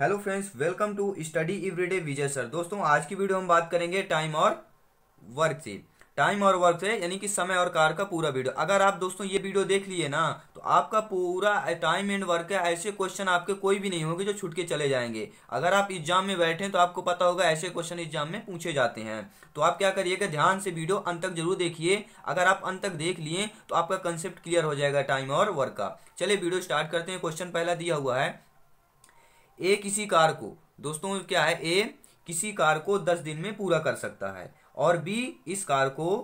hello friends welcome to study everyday Vijay sir दोस्तों आज की वीडियो हम बात करेंगे टाइम और वर्क से टाइम और वर्क से यानी कि समय और कार का पूरा वीडियो अगर आप दोस्तों ये वीडियो देख लिए ना तो आपका पूरा टाइम एंड वर्क है ऐसे क्वेश्चन आपके कोई भी नहीं होंगे जो छुटके चले जाएंगे अगर आप एग्जाम में बैठे तो आपको पता होगा ऐसे क्वेश्चन एग्जाम में पूछे जाते हैं तो आप क्या करिएगा ध्यान से वीडियो अंत तक जरूर देखिए अगर आप अंत तक देख लिए तो आपका कंसेप्ट क्लियर हो जाएगा टाइम और वर्क का चले वीडियो स्टार्ट करते हैं क्वेश्चन पहला दिया हुआ है ए किसी कार को दोस्तों क्या है ए किसी कार को दस दिन में पूरा कर सकता है और बी इस कार को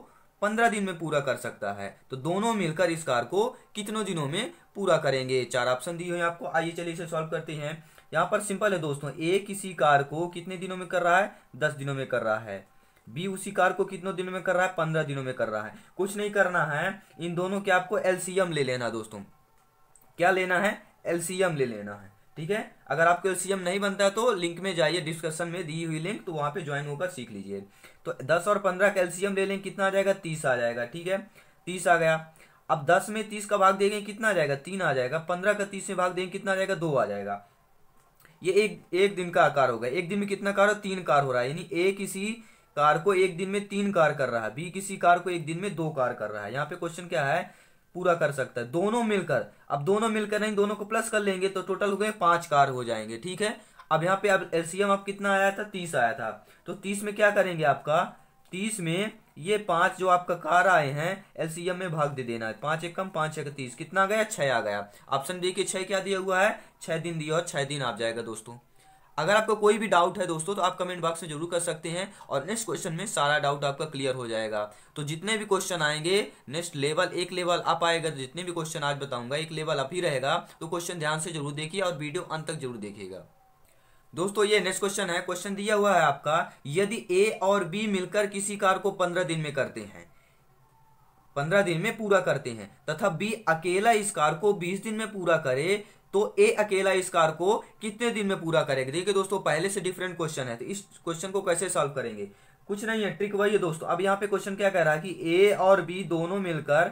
पंद्रह दिन में पूरा कर सकता है तो दोनों मिलकर इस कार को कितनों दिनों में पूरा करेंगे चार ऑप्शन दिए हैं आपको आइए चलिए इसे सॉल्व करते हैं यहाँ पर सिंपल है दोस्तों ए किसी कार को कितने दिनों में कर रहा है दस दिनों में कर रहा है बी उसी कार को कितनों दिनों में कर रहा है पंद्रह दिनों में कर रहा है कुछ नहीं करना है इन दोनों के आपको एलसीएम ले लेना दोस्तों क्या लेना है एलसीएम ले लेना है ठीक है अगर आपके सी नहीं बनता है तो लिंक में जाइए डिस्क्रिप्शन में दी हुई लिंक तो वहां पे ज्वाइन होकर सीख लीजिए तो दस और पंद्रह कैल्सियम ले लेंगे कितना आ जाएगा तीस आ जाएगा ठीक है तीस आ गया अब दस में तीस का भाग देंगे कितना आ जाएगा तीन आ जाएगा पंद्रह का तीस में भाग देंगे कितना आ जाएगा दो आ जाएगा ये एक एक दिन का आकार होगा एक दिन में कितना कार हो तीन कार हो रहा है यानी ए किसी कार को एक दिन में तीन कार कर रहा है बी किसी कार को एक दिन में दो कार कर रहा है यहाँ पे क्वेश्चन क्या है पूरा कर सकता है दोनों मिलकर अब दोनों मिलकर नहीं दोनों को प्लस कर लेंगे तो टोटल हो गए पांच कार हो जाएंगे ठीक है अब यहाँ पे अब एलसीएम अब कितना आया था तीस आया था तो तीस में क्या करेंगे आपका तीस में ये पांच जो आपका कार आए हैं एलसीएम में भाग दे देना है पांच एक कम पांच एक तीस कितना गया छह आ गया ऑप्शन के छह क्या दिया हुआ है छह दिन दिया और छह दिन आप जाएगा दोस्तों अगर आपको कोई भी डाउट है दोस्तों तो आप कमेंट बॉक्स में जरूर कर सकते हैं और नेक्स्ट क्वेश्चन में सारा डाउट आपका क्लियर हो जाएगा तो जितने भी क्वेश्चन आएंगे नेक्स्ट लेवल एक लेवल आप आएगा तो जितने भी क्वेश्चन आज बताऊंगा एक लेवल अप ही रहेगा तो क्वेश्चन ध्यान से जरूर देखिए और वीडियो अंत तक जरूर देखिएगा दोस्तों ये नेक्स्ट क्वेश्चन है क्वेश्चन दिया हुआ है आपका यदि ए और बी मिलकर किसी कार को पंद्रह दिन में करते हैं पंद्रह दिन में पूरा करते हैं तथा बी अकेला इस कार को बीस दिन में पूरा करे तो ए अकेला इस कार को कितने दिन में पूरा करेगा देखिए दोस्तों पहले से डिफरेंट क्वेश्चन है तो इस क्वेश्चन को कैसे सॉल्व करेंगे कुछ नहीं है ट्रिक वही है दोस्तों अब यहाँ पे क्वेश्चन क्या कह रहा है कि ए और बी दोनों मिलकर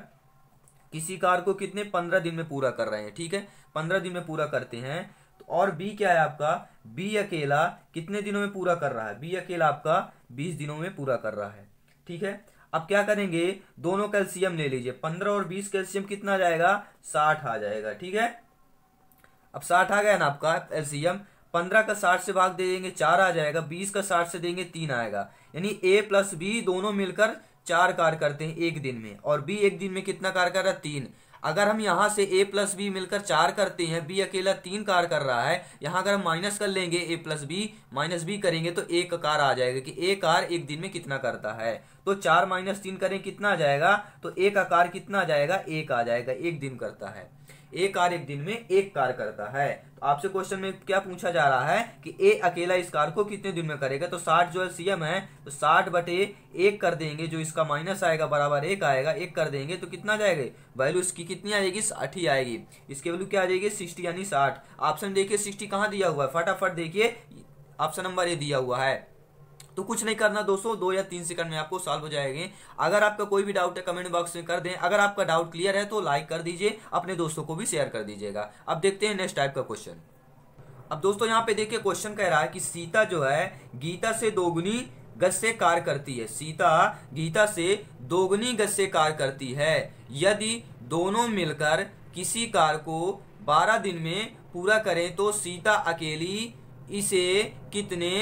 किसी कार को कितने पंद्रह दिन में पूरा कर रहे हैं ठीक है पंद्रह दिन में पूरा करते हैं तो और बी क्या है आपका बी अकेला कितने दिनों में पूरा कर रहा है बी अकेला आपका बीस दिनों में पूरा कर रहा है ठीक है अब क्या करेंगे दोनों कैल्शियम ले लीजिए पंद्रह और बीस कैल्शियम कितना आ जाएगा साठ आ जाएगा ठीक है अब साठ आ गया ना आपका एलसीएम पंद्रह का साठ से भाग दे देंगे चार आ जाएगा बीस का साठ से देंगे तीन आएगा यानी ए प्लस बी दोनों मिलकर चार कार्य करते हैं एक दिन में और बी एक दिन में कितना कार्य कर रहा है तीन अगर हम यहाँ से ए प्लस बी मिलकर चार करते हैं बी अकेला तीन कार कर रहा है यहाँ अगर हम माइनस कर लेंगे A plus B minus B करेंगे तो एक कार आ जाएगा कि ए कार एक दिन में कितना करता है तो चार माइनस तीन करें कितना आ जाएगा तो एक आकार कितना आ जाएगा एक आ जाएगा एक दिन करता है एक कार एक दिन में एक कार करता है तो आपसे क्वेश्चन में क्या पूछा जा रहा है कि ए अकेला इस कार को कितने दिन में करेगा तो साठ जो सीएम है तो साठ बटे एक कर देंगे जो इसका माइनस आएगा बराबर एक आएगा एक कर देंगे तो कितना जाएगा वैल्यू इसकी कितनी आएगी साठ ही आएगी इसकी वैल्यू क्या आ जाएगी सिक्सटी यानी साठ ऑप्शन देखिए सिक्सटी कहाँ दिया हुआ है फटाफट देखिए ऑप्शन नंबर ए दिया हुआ है तो कुछ नहीं करना दोस्तों दो या तीन सेकंड में आपको सॉल्व हो जाएंगे अगर आपका कोई भी डाउट है कमेंट बॉक्स में कर दें अगर आपका डाउट क्लियर है तो लाइक कर दीजिए अपने दोस्तों को भी शेयर कर दीजिएगा अब देखते हैं नेक्स्ट टाइप का क्वेश्चन अब दोस्तों यहाँ पे देखिए क्वेश्चन कह रहा है कि सीता जो है गीता से दोगुनी गज से कार करती है सीता गीता से दोगुनी गज से कार करती है यदि दोनों मिलकर किसी कार को बारह दिन में पूरा करें तो सीता अकेली इसे कितने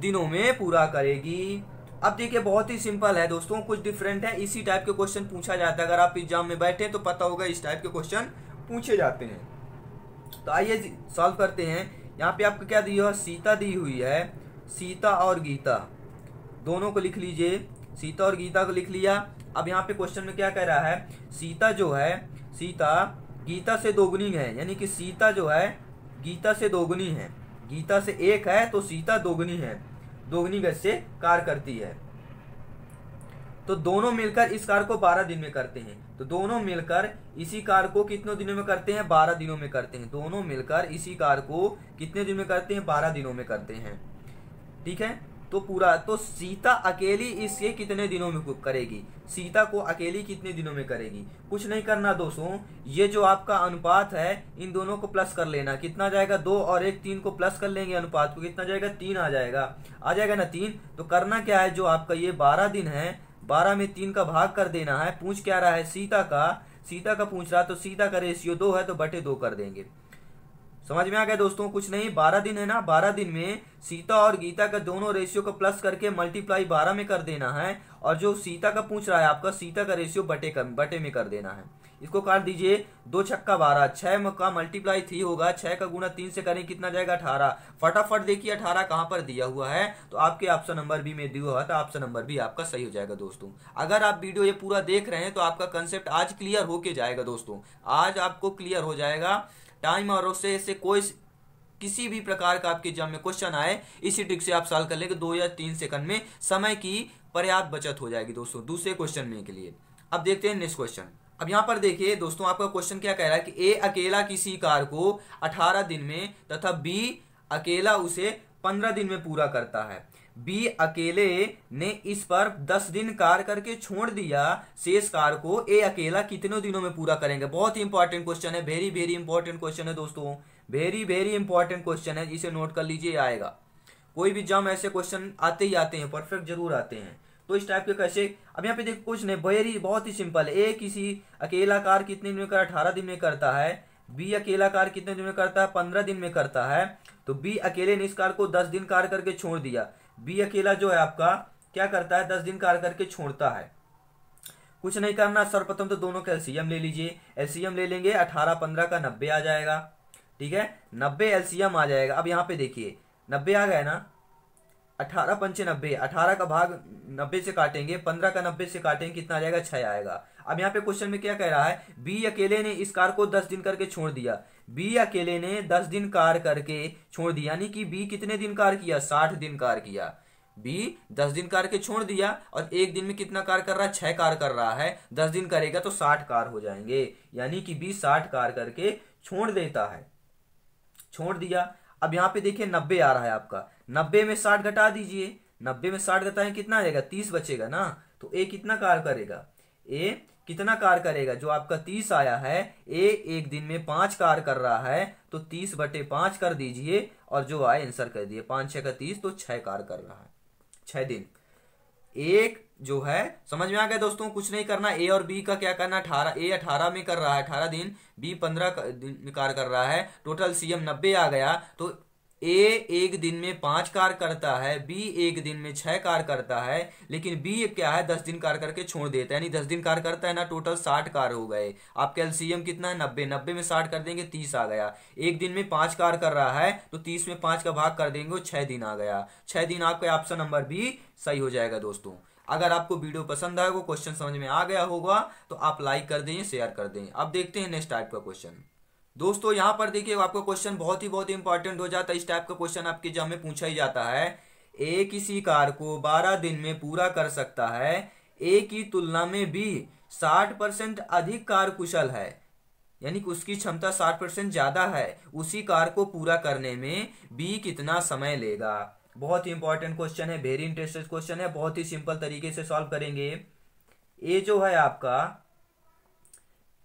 दिनों में पूरा करेगी अब देखिए बहुत ही सिंपल है दोस्तों कुछ डिफरेंट है इसी टाइप के क्वेश्चन पूछा जाता है अगर आप एग्जाम में बैठे हैं तो पता होगा इस टाइप के क्वेश्चन पूछे जाते हैं तो आइए सॉल्व करते हैं यहाँ पे आपको क्या दी है सीता दी हुई है सीता और गीता दोनों को लिख लीजिए सीता और गीता को लिख लिया अब यहाँ पे क्वेश्चन में क्या कह रहा है सीता जो है सीता गीता से दोगुनी है यानी कि सीता जो है गीता से दोगुनी है गीता से एक है तो सीता दोगुनी है दोगुनी गज से कार्य करती है तो दोनों मिलकर इस कार्य को बारह दिन में करते हैं तो दोनों मिलकर इसी कार्य को कितने दिनों में करते हैं बारह दिनों में करते हैं दोनों मिलकर इसी कार्य को कितने दिन में करते हैं बारह दिनों में करते हैं ठीक है तो पूरा तो सीता अकेली इसके कितने दिनों में करेगी सीता को अकेली कितने दिनों में करेगी कुछ नहीं करना दोस्तों ये जो आपका अनुपात है इन दोनों को प्लस कर लेना कितना जाएगा दो और एक तीन को प्लस कर लेंगे अनुपात को कितना जाएगा तीन आ जाएगा आ जाएगा ना तीन तो करना क्या है जो आपका ये बारह दिन है बारह में तीन का भाग कर देना है पूछ क्या रहा है सीता का सीता का पूछ रहा तो सीता का रेशियो दो है तो बटे दो कर देंगे समझ में आ गया दोस्तों कुछ नहीं बारह दिन है ना बारह दिन में सीता और गीता का दोनों रेशियो को प्लस करके मल्टीप्लाई बारह में कर देना है और जो सीता का पूछ रहा है आपका सीता का रेशियो बटे कर बटे में कर देना है इसको काट दीजिए दो छक्का बारह छह का मल्टीप्लाई थ्री होगा छह का गुना तीन से करें कितना जाएगा अठारह फटाफट देखिए अठारह कहाँ पर दिया हुआ है तो आपके ऑप्शन नंबर भी में दिया हुआ था ऑप्शन नंबर भी आपका सही हो जाएगा दोस्तों अगर आप वीडियो ये पूरा देख रहे हैं तो आपका कंसेप्ट आज क्लियर होके जाएगा दोस्तों आज आपको क्लियर हो जाएगा टाइम और उससे से कोई किसी भी प्रकार का आपके एग्जाम में क्वेश्चन आए इसी ट्रिक से आप सॉल्व कर लेंगे दो या तीन सेकंड में समय की पर्याप्त बचत हो जाएगी दोस्तों दूसरे क्वेश्चन में के लिए अब देखते हैं नेक्स्ट क्वेश्चन अब यहाँ पर देखिए दोस्तों आपका क्वेश्चन क्या कह रहा है कि ए अकेला किसी कार को 18 दिन में तथा बी अकेला उसे 15 दिन में पूरा करता है बी अकेले ने इस पर दस दिन कार्य करके छोड़ दिया शेष कार को ए अकेला कितने दिनों में पूरा करेंगे बहुत ही इंपॉर्टेंट क्वेश्चन है वेरी वेरी इंपॉर्टेंट क्वेश्चन है दोस्तों वेरी वेरी इंपॉर्टेंट क्वेश्चन है इसे नोट कर लीजिए आएगा कोई भी जम ऐसे क्वेश्चन आते ही आते हैं परफेक्ट जरूर आते हैं तो इस टाइप के कैसे अब यहाँ पे देखो कुछ नहीं वेरी बहुत ही सिंपल ए किसी अकेला कार कितने दिन में कर अठारह दिन में करता है बी अकेला कार कितने दिन में करता है पंद्रह दिन में करता है तो बी अकेले ने इस कार को दस दिन कार करके छोड़ दिया बी अकेला जो है आपका क्या करता है दस दिन कार्य करके छोड़ता है कुछ नहीं करना सर्वप्रथम तो दोनों का एलसीएम ले लीजिए एलसीएम ले लेंगे अठारह पंद्रह का नब्बे आ जाएगा ठीक है नब्बे एलसीएम आ जाएगा अब यहाँ पे देखिए नब्बे आ गया ना अठारह पंचे नब्बे अठारह का भाग नब्बे से काटेंगे पंद्रह का नब्बे से काटेंगे कितना आ जाएगा छह आएगा अब यहाँ पे क्वेश्चन में क्या कह रहा है बी अकेले ने इस कार को दस दिन करके छोड़ दिया बी अकेले ने दस दिन कार करके छोड़ दिया यानी कि बी कितने दिन कार किया साठ दिन कार किया बी दस दिन कार के छोड़ दिया और एक दिन में कितना कार कर रहा है छह कार कर रहा है दस दिन करेगा तो साठ कार हो जाएंगे यानी कि बी साठ कार करके छोड़ देता है छोड़ दिया अब यहां पे देखिए नब्बे आ रहा है आपका नब्बे में साठ घटा दीजिए नब्बे में साठ घटाएं कितना आएगा तीस बचेगा ना तो ए कितना कार करेगा ए कितना कार करेगा जो आपका तीस आया है ए एक दिन में पांच कार कर रहा है तो तीस बटे पांच कर दीजिए और जो आए आंसर कर दिए पांच छह का तीस तो छह कार कर रहा है छह दिन एक जो है समझ में आ गया दोस्तों कुछ नहीं करना ए और बी का क्या करना अठारह ए अठारह में कर रहा है अठारह दिन बी पंद्रह दिन कार कर रहा है टोटल सीएम नब्बे आ गया तो ए एक दिन में पांच कार करता है बी एक दिन में छह कार करता है लेकिन बी क्या है दस दिन कार करके छोड़ देता है यानी दस दिन कार करता है ना टोटल साठ कार हो गए आप एलसीएम कितना है नब्बे नब्बे में साठ कर देंगे तीस आ गया एक दिन में पांच कार कर रहा है तो तीस में पांच का भाग कर देंगे छह दिन आ गया छह दिन आपका ऑप्शन नंबर बी सही हो जाएगा दोस्तों अगर आपको वीडियो पसंद आएगा क्वेश्चन समझ में आ गया होगा तो आप लाइक कर दें शेयर कर दें अब देखते हैं नेक्स्ट टाइप का क्वेश्चन दोस्तों यहां पर देखिए आपका क्वेश्चन बहुत ही बहुत इंपॉर्टेंट हो जाता है इस टाइप का क्वेश्चन आपके एग्जाम में पूछा ही जाता है ए किसी कार को बारह दिन में पूरा कर सकता है ए की तुलना में भी साठ परसेंट अधिक कार कुशल है यानी कि उसकी क्षमता साठ परसेंट ज़्यादा है उसी कार को पूरा करने में बी कितना समय लेगा बहुत ही इंपॉर्टेंट क्वेश्चन है वेरी इंटरेस्टेड क्वेश्चन है बहुत ही सिंपल तरीके से सॉल्व करेंगे ए जो है आपका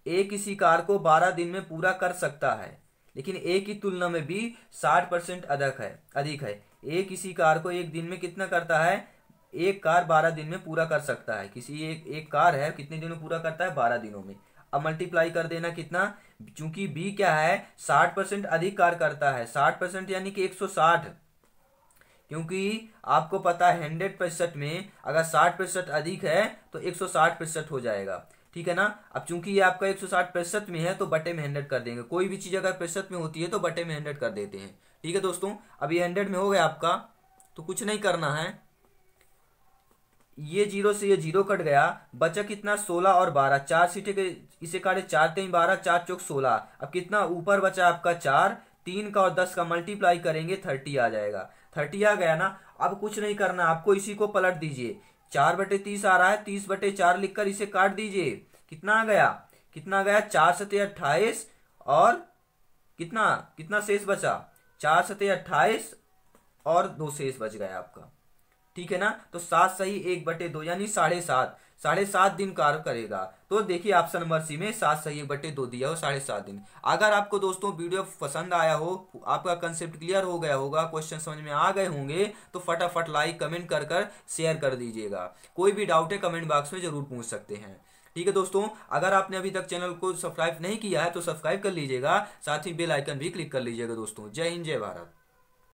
ए किसी कार को 12 दिन में पूरा कर सकता है लेकिन ए की तुलना में बी 60 परसेंट अधिक है अधिक है ए किसी कार को एक दिन में कितना करता है एक कार 12 दिन में पूरा कर सकता है किसी एक एक कार है कितने दिनों पूरा करता है 12 दिनों में अब मल्टीप्लाई कर देना कितना चूंकि बी क्या है 60 परसेंट अधिक कार करता है 60 परसेंट यानी कि 160 क्योंकि आपको पता है हंड्रेड प्रतिशत में अगर साठ प्रतिशत अधिक है तो साठ प्रतिशत हो जाएगा ठीक है ना अब चूंकि ये आपका 160 प्रतिशत में है तो बटे में हंड्रेड कर देंगे कोई भी चीज़ अगर प्रतिशत में होती है तो बटे में हंड्रेड कर देते हैं ठीक है दोस्तों अब ये हंड्रेड में हो गया आपका तो कुछ नहीं करना है ये जीरो से ये जीरो कट गया बचा कितना सोलह और बारह चार सीटें के इसे काटे चार तीन बारह चार चौक सोलह अब कितना ऊपर बचा आपका चार तीन का और दस का मल्टीप्लाई करेंगे थर्टी आ जाएगा थर्टी आ गया ना अब कुछ नहीं करना आपको इसी को पलट दीजिए चार बटे तीस आ रहा है तीस बटे चार लिखकर इसे काट दीजिए कितना आ गया कितना गया चार सते अट्ठाईस और कितना कितना शेष बचा चार सते अट्ठाईस और दो शेष बच गया आपका ठीक है ना तो सात सही एक बटे दो यानी साढ़े सात साढ़े सात दिन कार्य करेगा तो देखिए ऑप्शन नंबर सी में सात सही एक बटे दो दिया हो साढ़े सात दिन अगर आपको दोस्तों वीडियो पसंद आया हो आपका कंसेप्ट क्लियर हो गया होगा क्वेश्चन समझ में आ गए होंगे तो फटाफट लाइक कमेंट कर कर शेयर कर दीजिएगा कोई भी डाउट है कमेंट बॉक्स में जरूर पूछ सकते हैं ठीक है दोस्तों अगर आपने अभी तक चैनल को सब्सक्राइब नहीं किया है तो सब्सक्राइब कर लीजिएगा साथ ही बेल आइकन भी क्लिक कर लीजिएगा दोस्तों जय हिंद जय भारत